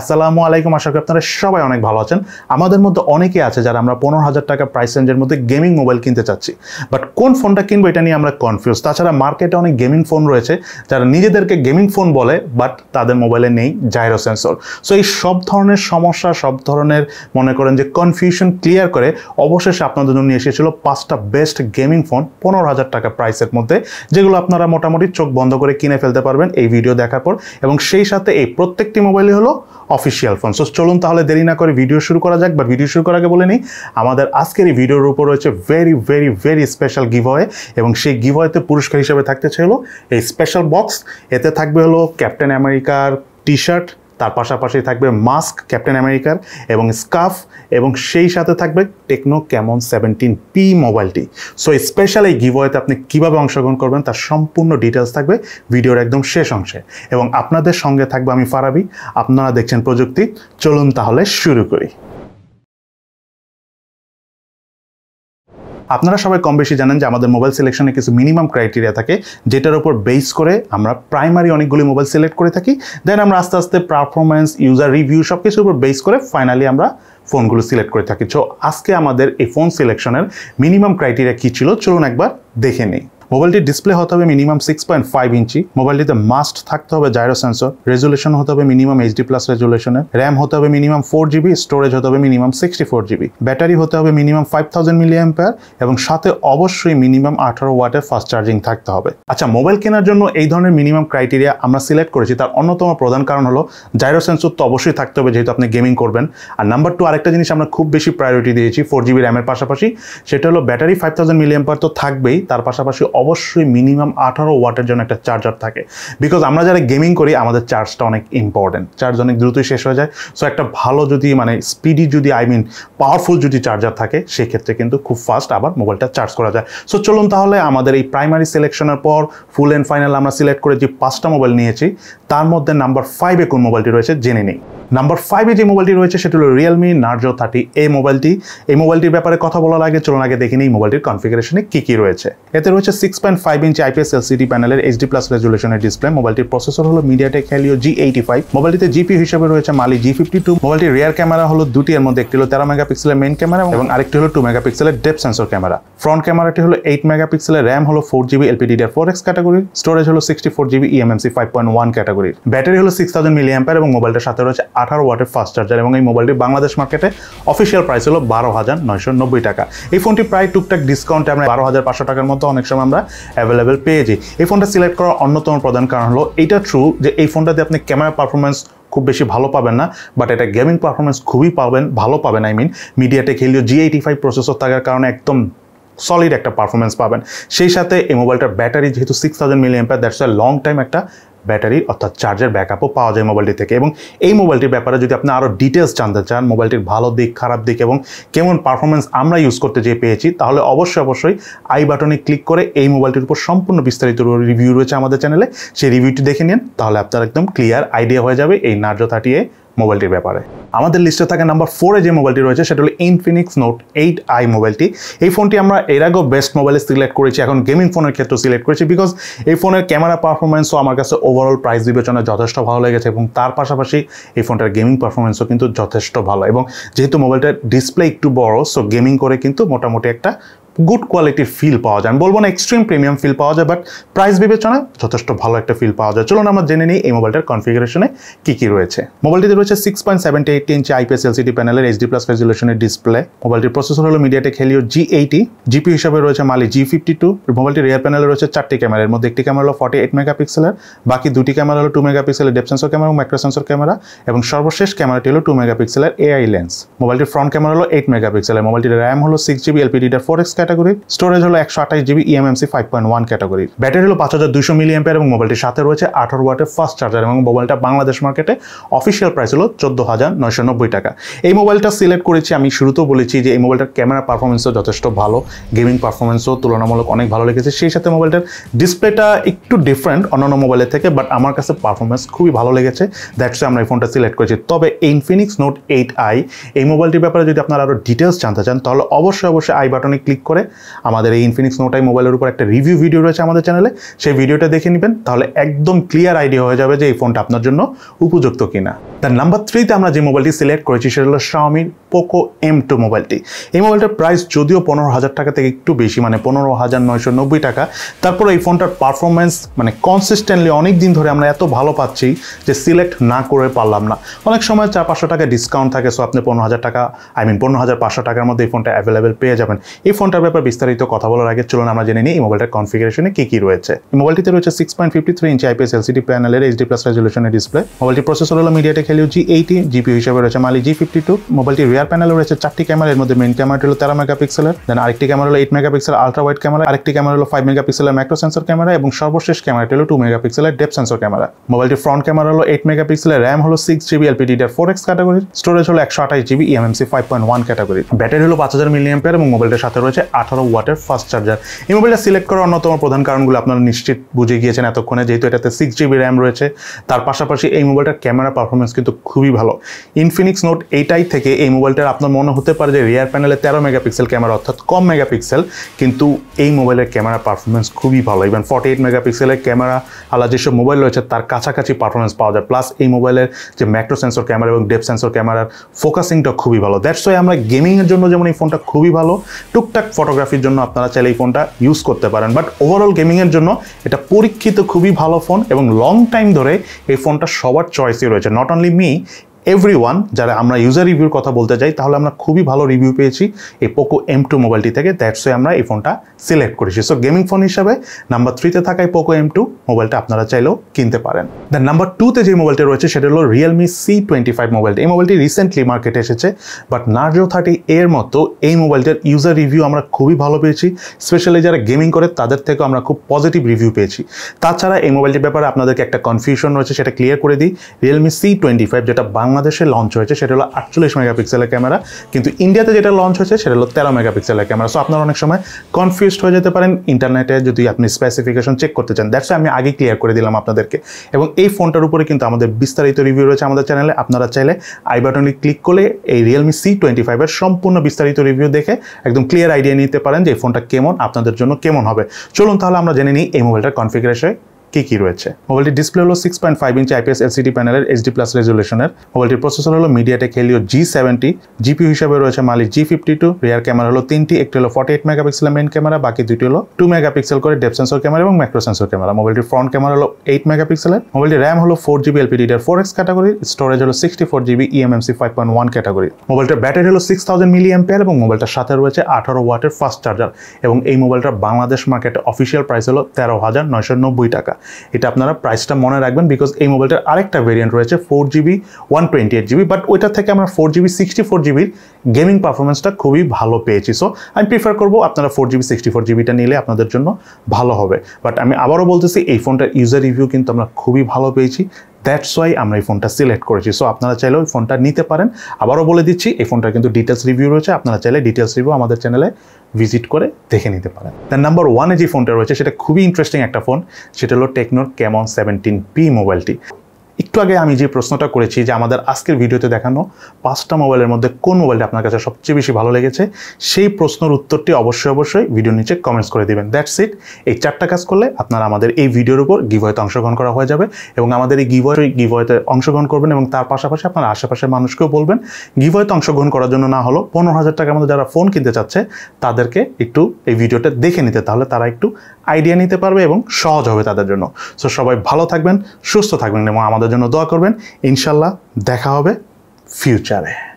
আসসালামু আলাইকুম আশা করি আপনারা সবাই অনেক ভালো আছেন আমাদের মধ্যে অনেকে আছে যারা আমরা পনেরো হাজার টাকা প্রাইস রেঞ্জের মধ্যে গেমিং মোবাইল কিনতে চাচ্ছি বাট কোন ফোনটা কিনবো এটা নিয়ে আমরা কনফিউজ তাছাড়া মার্কেটে অনেক গেমিং ফোন রয়েছে যারা নিজেদেরকে গেমিং ফোন বলে বাট তাদের মোবাইলে নেই জাইরো সেন্সর সো এই সব ধরনের সমস্যা সব ধরনের মনে করেন যে কনফিউশন ক্লিয়ার করে অবশেষে আপনাদের জন্য এসেছিল পাঁচটা বেস্ট গেমিং ফোন পনেরো হাজার টাকা প্রাইসের মধ্যে যেগুলো আপনারা মোটামুটি চোখ বন্ধ করে কিনে ফেলতে পারবেন এই ভিডিও দেখার পর এবং সেই সাথে এই প্রত্যেকটি মোবাইলই হলো অফিসিয়াল ফোন সো চলুন তাহলে দেরি না করে ভিডিও শুরু করা যাক বা ভিডিও শুরু করার আগে বলে নিই আমাদের আজকের এই ভিডিওর উপর রয়েছে very very very special giveaway এবং সেই গিভওয়েতে পুরস্কার হিসেবে থাকতে চাইল এই স্পেশাল বক্স এতে থাকবে হলো ক্যাপ্টেন আমেরিকার টি শার্ট তার পাশাপাশি থাকবে মাস্ক ক্যাপ্টেন আমেরিকার এবং স্কাফ এবং সেই সাথে থাকবে টেকনো ক্যামন সেভেন্টিন পি মোবাইলটি সো স্পেশাল এই গিভওয়েতে আপনি কীভাবে অংশগ্রহণ করবেন তার সম্পূর্ণ ডিটেলস থাকবে ভিডিওর একদম শেষ অংশে এবং আপনাদের সঙ্গে থাকবে আমি ফারাবি আপনারা দেখছেন প্রযুক্তি চলুন তাহলে শুরু করি আপনারা সবাই কম বেশি জানেন যে আমাদের মোবাইল সিলেকশনে কিছু মিনিমাম ক্রাইটেরিয়া থাকে যেটার উপর বেস করে আমরা প্রাইমারি অনেকগুলি মোবাইল সিলেক্ট করে থাকি দেন আমরা আস্তে আস্তে পারফরমেন্স ইউজার রিভিউ সব কিছুর উপর বেস করে ফাইনালি আমরা ফোনগুলো সিলেক্ট করে থাকি সো আজকে আমাদের এই ফোন সিলেকশনের মিনিমাম ক্রাইটেরিয়া কী ছিল চলুন একবার দেখে নিই মোবাইলটির ডিসপ্লে হতে হবে minimum six point five inch মোবাইলটিতে মাস্ট থাকতে হবে জাইরো সেন্সর রেজুলেশন হতে হবে মিনিমাম এইচডি প্লাস রেজুলেশনের র্যাম হতে হবে মিনিমাম ফোর জিবি স্টোরেজ হতে হবে minimum sixty four GB battery হতে হবে minimum five thousand milliampere এবং সাথে অবশ্যই মিনিমাম আঠারো ওয়াটের ফাস্ট চার্জিং থাকতে হবে আচ্ছা মোবাইল কেনার জন্য এই ধরনের মিনিমাম ক্রাইটেরিয়া আমরা সিলেক্ট করেছি তার অন্যতম প্রধান কারণ হলো জাইরো সেন্সর তো অবশ্যই থাকতে হবে যেহেতু আপনি গেমিং করবেন আর নাম্বার টু আরেকটা জিনিস আমরা খুব বেশি প্রায়োরিটি দিয়েছি ফোর জিবি র্যামের পাশাপাশি সেটা হলো battery five thousand milliampere তো থাকবেই তার পাশাপাশি অবশ্যই মিনিমাম আঠারো ওয়াটের জন্য একটা চার্জার থাকে বিকজ আমরা যারা গেমিং করি আমাদের চার্জটা অনেক ইম্পর্টেন্ট চার্জ অনেক দ্রুতই শেষ হয়ে যায় সো একটা ভালো যদি মানে স্পিডি যদি আই মিন পাওয়ারফুল যদি চার্জার থাকে সেক্ষেত্রে কিন্তু খুব ফাস্ট আবার মোবাইলটা চার্জ করা যায় সো চলুন তাহলে আমাদের এই প্রাইমারি সিলেকশনের পর ফুল অ্যান্ড ফাইনাল আমরা সিলেক্ট করে যে পাঁচটা মোবাইল নিয়েছি তার মধ্যে নাম্বার ফাইভে কোন মোবাইলটি রয়েছে জেনে নিই নাম্বার ফাইভে যে মোবাইলটি রয়েছে সেটি হলো রিয়েলমি নার্জো থার্টি এই মোবাইলটি এই মোবাইলটির ব্যাপারে কথা বলার আগে চলুন আগে দেখিনি এই মোবাইলটির কনফিগারেশনে কী কী রয়েছে এতে রয়েছে six point five inch IPS LCD প্যানেলের এইচডি প্লাস রেজুলেশনের ডিসপ্লে মোবাইলটির প্রসেসর হলো MediaTek Helio G eighty five মোবাইলটিতে জিপি হিসেবে রয়েছে মালি জি ফিফটি টু মোবাইলটির রিয়ার ক্যামেরা হলো দুটি এর মধ্যে একটি হলো তেরো মেগাপিক্সেলের মেইন ক্যামেরা এবং আরেকটি হলো টু মেগাপিক্সেলের ডেপ সেন্সর ক্যামেরা ফ্রন্ট ক্যামেরাটি হলো এইট মেগাপিক্সেলের র্যাম হলো four GB LPDDR four X category storage হলো sixty four GB eMMC five point one category battery হলো সিক্স থাউজেন্ড মিলি এবং মোবাইলটার সাথে রয়েছে আঠারো ওয়াটের ফাস্ট চার্জার এবং এই মোবাইলটি বাংলাদেশ মার্কেটে অফিসিয়াল প্রাইস হলো বারো হাজার নয়শো নব্বই টাকা এই ফোনটি প্রায় টুকটাক ডিসকাউন্টে আমরা বারো হাজার পাঁচশো টাকার মতো অনেক সময় আমরা অ্যাভেলেবেল পেয়েছি এই ফোনটা সিলেক্ট করার অন্যতম প্রধান কারণ হলো এইটা ট্রু যে এই ফোনটাতে আপনি ক্যামেরা পারফরমেন্স খুব বেশি ভালো পাবেন না বাট এটা গেমিং পারফরমেন্স খুবই পাবেন ভালো পাবেন I mean MediaTek Helio G eighty five processor থাকার কারণে একদম সলিড একটা পারফরমেন্স পাবেন সেই সাথে এই মোবাইলটার ব্যাটারি যেহেতু six thousand milliampere that's a long time একটা ব্যাটারি অর্থাৎ চার্জের ব্যাকআপও পাওয়া যায় মোবাইলটি থেকে এবং এই মোবাইলটির ব্যাপারে যদি আপনি আরও ডিটেলস জানতে চান মোবাইলটির ভালো দিক খারাপ দিক এবং কেমন পারফরমেন্স আমরা ইউজ করতে যেয়ে পেয়েছি তাহলে অবশ্যই অবশ্যই আই বাটনে ক্লিক করে এই মোবাইলটির উপর সম্পূর্ণ বিস্তারিত রিভিউ রয়েছে আমাদের চ্যানেলে সেই রিভিউটি দেখে নিন তাহলে আপনার একদম ক্লিয়ার আইডিয়া হয়ে যাবে এই নার্জো থার্টি মোবাইলটির ব্যাপারে আমাদের লিস্টে থাকা নাম্বার ফোরে যে মোবাইলটি রয়েছে সেটা হলো ইনফিনিক্স নোট এইট আই মোবাইলটি এই ফোনটি আমরা এর আগেও বেস্ট মোবাইলে সিলেক্ট করেছি এখন গেমিং ফোনের ক্ষেত্রে সিলেক্ট করেছি বিকজ এই ফোনের ক্যামেরা পারফরমেন্সও আমার কাছে ওভারঅল প্রাইস বিবেচনা যথেষ্ট ভালো লেগেছে এবং তার পাশাপাশি এই ফোনটার গেমিং পারফরমেন্সও কিন্তু যথেষ্ট ভালো এবং যেহেতু মোবাইলটার ডিসপ্লে একটু বড় সো গেমিং করে কিন্তু মোটামুটি একটা গুড কোয়ালিটির ফিল পাওয়া যায় আমি বলবো না এক্সট্রিম প্রিমিয়াম ফিল পাওয়া যায় বাট প্রাইস বিবেচনা যথেষ্ট ভালো একটা ফিল পাওয়া যায় চলুন আমরা জেনে নিই এই মোবাইলটার কনফিগারেশনে কী কী রয়েছে মোবাইলটিতে রয়েছে six point seventy eight inch IPS LCD প্যানেলের এইচডি প্লাস রেজুলেশনের ডিসপ্লে মোবাইলটির প্রসেসর হলো MediaTek Helio G eighty GPU হিসাবে রয়েছে মালি জি ফিফটি টু মোবাইলটির রিয়ার প্যানেলে রয়েছে চারটি ক্যামেরার মধ্যে একটি ক্যামেরা হলো ফর্টি এইট মেগাপিক্সেলের বাকি দুটি ক্যামেরা হলো টু মেগাপিক্সেলের ডেপ সেন্সর ক্যামেরা এবং মাইক্রো সেন্সর ক্যামেরা এবং সর্বশেষ ক্যামেরাটি হলো টু মেগাপিক্সেলের এআই লেন্স মোবাইলটির ফ্রন্ট ক্যামেরা হলো এইট মেগাপিক্সেলের মোবাইলটির র্যাম হলো সিক্স জিবি এলপিডিটার ফোর এক্স ক্যাটাগরির স্টোরেজ হলো একশো আঠাশ GB eMMC five point one ক্যাটাগরির ব্যাটারি হলো পাঁচ হাজার দুশো মিলি এম্পিয়ার এবং মোবাইলটির সাথে রয়েছে আঠারো ওয়াটের ফাস্ট চার্জার এবং মোবাইলটা বাংলাদেশ মার্কেটে অফিসিয়াল প্রাইস হলো চোদ্দ হাজার নয়শো নব্বই টাকা এই মোবাইলটা সিলেক্ট করেছি আমি শুরুতেও বলেছি যে এই মোবাইলটার ক্যামেরা পারফরমেন্সও যথেষ্ট ভালো গেমিং পারফরমেন্সও তুলনামূলক অনেক ভালো লেগেছে সেই সাথে মোবাইলটার ডিসপ্লেটা একটু ডিফারেন্ট অন্যান্য মোবাইলের থেকে বাট আমার কাছে পারফরমেন্স খুবই ভালো লেগেছে দ্যাটস আমরা এই ফোনটা সিলেক্ট করেছি তবে ইনফিনিক্স নোট এইট আই এই মোবাইলটির ব্যাপারে যদি আপনারা আরও ডিটেলস জানতে চান তাহলে অবশ্যই অবশ্যই আই বাটনে ক্লিক করে করে আমাদের এই ইনফিনিক্স নোটাই মোবাইলের উপর একটা রিভিউ ভিডিও রয়েছে আমাদের চ্যানেলে সেই ভিডিওটা দেখে নেবেন তাহলে একদম ক্লিয়ার আইডিয়া হয়ে যাবে যে এই ফোনটা আপনার জন্য উপযুক্ত কিনা দেন নাম্বার থ্রিতে আমরা যে মোবাইলটি সিলেক্ট করেছি সেটা হলো শাওমির পোকো এম টু মোবাইলটি এই মোবাইলটার প্রাইস যদিও পনেরো হাজার টাকা থেকে একটু বেশি মানে পনেরো হাজার নয়শো নব্বই টাকা তারপরে এই ফোনটার পারফরমেন্স মানে কনসিস্টেন্টলি অনেক দিন ধরে আমরা এত ভালো পাচ্ছি যে সিলেক্ট না করে পারলাম না অনেক সময় চার পাঁচশো টাকা ডিসকাউন্ট থাকে সো আপনি পনেরো হাজার টাকা আই মিন পনেরো হাজার পাঁচশো টাকার মধ্যে এই ফোনটা অ্যাভেলেবেল পেয়ে যাবেন এই ফোনটার ব্যাপারে বিস্তারিত কথা বলার আগে চলুন আমরা জেনে নিই এই মোবাইলটার কনফিগারেশনে কী কী রয়েছে মোবাইলটিতে রয়েছে six point fifty three inch IPS LCD প্যানেলের এইচডি প্লাস রেজলিউশনের ডিসপ্লে মোবাইলটি প্রসেসর হলো MediaTek Helio G eighty GPU হিসেবে রয়েছে মালি জি ফিফটি টু মোবাইলটি রিয়ার প্যানেলে রয়েছে চারটি ক্যামেরা এর মধ্যে মেন ক্যামেরাটি হল তেরো মেগাপিক্সেলের দেন আরেকটি ক্যামেরা হল eight megapixel ultra wide camera আরেকটি ক্যামেরা হল ফাইভ মেগাপিক্সেলের ম্যাক্রো সেন্সর ক্যামেরা এবং সর্বশেষ ক্যামেরাটি হল টু মেগাপিক্সেলের ডেপ সেন্সর ক্যামেরা মোবাইলটি ফ্রন্ট ক্যামেরা হলো এইট মেগাপিক্সেলের র্যাম হলো six GB LPDDR four X ক্যাটাগরির স্টোরেজ হলো একশো আঠাশ GB eMMC five point one ক্যাটাগরির ব্যাটারি হলো পাঁচ হাজার পেয়ার এবং মোবাইলটার সাথে রয়েছে আঠারো ওয়াটের ফাস্ট চার্জার এই মোবাইলটা সিলেক্ট করার অন্যতম প্রধান কারণগুলো আপনারা নিশ্চিত বুঝে গিয়েছেন এতক্ষণে যেহেতু এটাতে সিক্স জিবি র্যাম রয়েছে তার পাশাপাশি এই মোবাইলটার ক্যামেরা পারফরমেন্স কিন্তু খুবই ভালো ইনফিনিক্স নোট এইটাই থেকে এই মোবাইলটার আপনার মনে হতে পারে যে রিয়ার প্যানেলে তেরো মেগাপিক্সেল ক্যামেরা অর্থাৎ কম মেগাপিক্সেল কিন্তু এই মোবাইলের ক্যামেরা পারফরমেন্স খুবই ভালো ইভেন ফর্টি এইট মেগাপিক্সেলের ক্যামেরা আলা যেসব মোবাইল রয়েছে তার কাছাকাছি পারফরমেন্স পাওয়া যায় প্লাস এই মোবাইলের যে ম্যাক্রো সেন্সর ক্যামেরা এবং ডেপ সেন্সর ক্যামেরার ফোকাসিংটা খুবই ভালো দ্যাটস ওয়াই আমরা গেমিংয়ের জন্য যেমন এই ফোনটা খুবই ভালো টুকটাক ফটোগ্রাফির জন্য আপনারা চাইলে এই ফোনটা ইউজ করতে পারেন বাট ওভারঅল গেমিংয়ের জন্য এটা পরীক্ষিত খুবই ভালো ফোন এবং লং টাইম ধরে এই ফোনটা সবার চয়েসই রয়েছে নট অনলি me এভরিওয়ান যারা আমরা ইউজার রিভিউর কথা বলতে যাই তাহলে আমরা খুবই ভালো রিভিউ পেয়েছি এই পোকো এম টু মোবাইলটি থেকে দ্যাটস আমরা এই ফোনটা সিলেক্ট করেছি সো গেমিং ফোন হিসাবে নাম্বার থ্রিতে থাকা এই পোকো এম টু মোবাইলটা আপনারা চাইলেও কিনতে পারেন দেন নাম্বার টুতে যে মোবাইলটা রয়েছে সেটা হলো রিয়েলমি সি টোয়েন্টি ফাইভ মোবাইলটি এই মোবাইলটি রিসেন্টলি মার্কেটে এসেছে বাট নার্জো থার্টি এর মতো এই মোবাইলটার ইউজার রিভিউ আমরা খুবই ভালো পেয়েছি স্পেশালি যারা গেমিং করে তাদের থেকেও আমরা খুব পজিটিভ রিভিউ পেয়েছি তাছাড়া এই মোবাইলটির ব্যাপারে আপনাদেরকে একটা কনফিউশন রয়েছে সেটা ক্লিয়ার করে দিই রিয়েলমি সি টোয়েন্টি ফাইভ যেটা বাংলা বাংলাদেশে লঞ্চ হয়েছে সেটা হলো আটচল্লিশ মেগাপিক্সেলের ক্যামেরা কিন্তু ইন্ডিয়াতে যেটা লঞ্চ হয়েছে সেটা হলো তেরো মেগাপিক্সেলের ক্যামেরা সো আপনারা অনেক সময় কনফিউজড হয়ে যেতে পারেন ইন্টারনেটে যদি আপনি স্পেসিফিকেশন চেক করতে চান দ্যাটস আমি আগে ক্লিয়ার করে দিলাম আপনাদেরকে এবং এই ফোনটার উপরে কিন্তু আমাদের বিস্তারিত রিভিউ রয়েছে আমাদের চ্যানেলে আপনারা চাইলে আই বাটনে ক্লিক করলে এই রিয়েলমি সি টোয়েন্টি ফাইভের সম্পূর্ণ বিস্তারিত রিভিউ দেখে একদম ক্লিয়ার আইডিয়া নিতে পারেন যে এই ফোনটা কেমন আপনাদের জন্য কেমন হবে চলুন তাহলে আমরা জেনে নিই এই মোবাইলটার কনফিগারেশন কী কী রয়েছে মোবাইলটির ডিসপ্লে হলো six point five inch IPS LCD প্যানেলের এইচডি প্লাস রেজুলেশনের মোবাইলটির প্রসেসর হলো MediaTek Helio G seventy GPU হিসাবে রয়েছে Mali G fifty two rear camera হলো তিনটি একটি হলো forty eight megapixel main camera বাকি দুটি হলো টু মেগাপিক্সেল করে ডেপ সেন্সর ক্যামেরা এবং ম্যাক্রো সেন্সর ক্যামেরা মোবাইলটির ফ্রন্ট ক্যামেরা হলো এইট মেগাপিক্সেলের মোবাইলটি র্যাম হলো four GB LPDDR four X ক্যাটাগরির স্টোরেজ হলো sixty four GB eMMC five point one category মোবাইলটার ব্যাটারি হলো সিক্স থাউজেন্ড মিলি এম্পিয়ার এবং মোবাইলটার সাথে রয়েছে আঠারো ওয়াটের ফাস্ট চার্জার এবং এই মোবাইলটা বাংলাদেশ মার্কেটে অফিসিয়াল প্রাইস হলো তেরো হাজার নয়শো নব্বই টাকা এটা আপনারা প্রাইসটা মনে রাখবেন বিকজ এই মোবাইলটার আরেকটা ভেরিয়েন্ট রয়েছে four GB one twenty eight GB but ওইটা থেকে আমরা ফোর জিবি সিক্সটি ফোর জিবির গেমিং পারফরমেন্সটা খুবই ভালো পেয়েছি সো আমি প্রিফার করবো আপনারা ফোর জিবি সিক্সটি ফোর জিবিটা নিলে আপনাদের জন্য ভালো হবে বাট আমি আবারও বলতেছি এই ফোনটার ইউজার রিভিউ কিন্তু আমরা খুবই ভালো পেয়েছি দ্যাটস ওয়াই আমরা এই ফোনটা সিলেক্ট করেছি সো আপনারা চাইলে ওই ফোনটা নিতে পারেন আবারও বলে দিচ্ছি এই ফোনটার কিন্তু ডিটেলস রিভিউ রয়েছে আপনারা চাইলে ডিটেলস রিভিউ আমাদের চ্যানেলে ভিজিট করে দেখে নিতে পারেন দেন নাম্বার ওয়ানে যে ফোনটা রয়েছে সেটা খুবই ইন্টারেস্টিং একটা ফোন সেটা হলো টেকনোর ক্যামন সেভেন্টিন পি মোবাইলটি একটু আগে আমি যে প্রশ্নটা করেছি যে আমাদের আজকের ভিডিওতে দেখানো পাঁচটা মোবাইলের মধ্যে কোন মোবাইলটা আপনার কাছে সবচেয়ে বেশি ভালো লেগেছে সেই প্রশ্নের উত্তরটি অবশ্যই অবশ্যই ভিডিও নিচে কমেন্টস করে দেবেন দ্যাটস ইট এই চারটা কাজ করলে আপনারা আমাদের এই ভিডিওর উপর গিভয়েতে অংশগ্রহণ করা হয়ে যাবে এবং আমাদের এই গিভয় গিভয়েতে অংশগ্রহণ করবেন এবং তার পাশাপাশি আপনার আশেপাশের মানুষকেও বলবেন গিভয়েতে অংশগ্রহণ করার জন্য না হলো পনেরো হাজার টাকার মধ্যে যারা ফোন কিনতে চাচ্ছে তাদেরকে একটু এই ভিডিওটা দেখে নিতে তাহলে তারা একটু আইডিয়া নিতে পারবে এবং সহজ হবে তাদের জন্য সো সবাই ভালো থাকবেন সুস্থ থাকবেন এবং আমাদের আমাদের জন্য দোয়া করবেন ইনশাল্লাহ দেখা হবে ফিউচারে